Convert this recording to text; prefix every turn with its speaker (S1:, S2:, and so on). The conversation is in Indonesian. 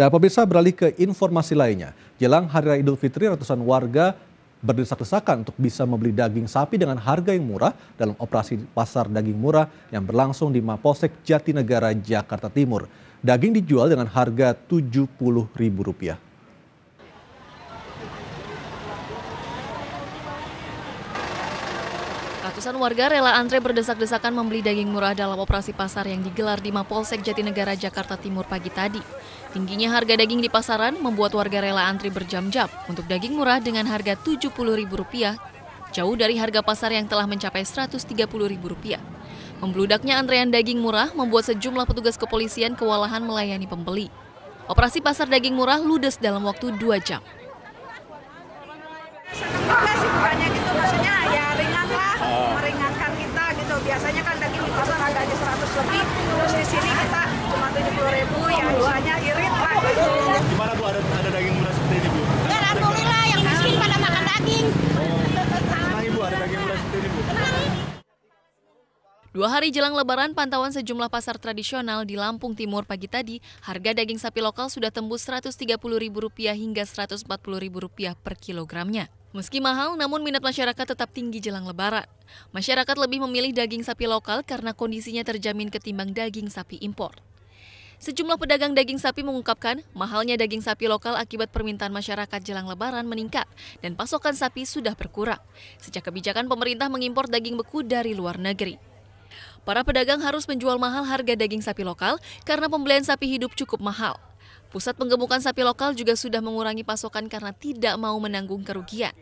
S1: Dan pemirsa beralih ke informasi lainnya. Jelang Hari Raya Idul Fitri, ratusan warga berdesak-desakan untuk bisa membeli daging sapi dengan harga yang murah dalam operasi pasar daging murah yang berlangsung di Mapolsek Jatinegara, Jakarta Timur. Daging dijual dengan harga Rp70.000.
S2: Ratusan warga rela antre berdesak-desakan membeli daging murah dalam operasi pasar yang digelar di Mapolsek Jatinegara, Jakarta Timur pagi tadi. Tingginya harga daging di pasaran membuat warga rela antri berjam-jam untuk daging murah dengan harga Rp70.000, jauh dari harga pasar yang telah mencapai Rp130.000. Membludaknya antrean daging murah membuat sejumlah petugas kepolisian kewalahan melayani pembeli. Operasi pasar daging murah ludes dalam waktu 2 jam.
S1: lebih terus di sini kita cuma tujuh puluh ribu ya doanya irit lah gitu gimana bu ada ada daging murah seperti ini bu ya alhamdulillah yang miskin pada
S2: makan daging oh.
S1: ibu ada daging murah seperti ini bu
S2: Dua hari jelang lebaran, pantauan sejumlah pasar tradisional di Lampung Timur pagi tadi, harga daging sapi lokal sudah tembus Rp130.000 hingga Rp140.000 per kilogramnya. Meski mahal, namun minat masyarakat tetap tinggi jelang lebaran. Masyarakat lebih memilih daging sapi lokal karena kondisinya terjamin ketimbang daging sapi impor. Sejumlah pedagang daging sapi mengungkapkan mahalnya daging sapi lokal akibat permintaan masyarakat jelang lebaran meningkat dan pasokan sapi sudah berkurang sejak kebijakan pemerintah mengimpor daging beku dari luar negeri. Para pedagang harus menjual mahal harga daging sapi lokal karena pembelian sapi hidup cukup mahal. Pusat Penggemukan Sapi Lokal juga sudah mengurangi pasokan karena tidak mau menanggung kerugian.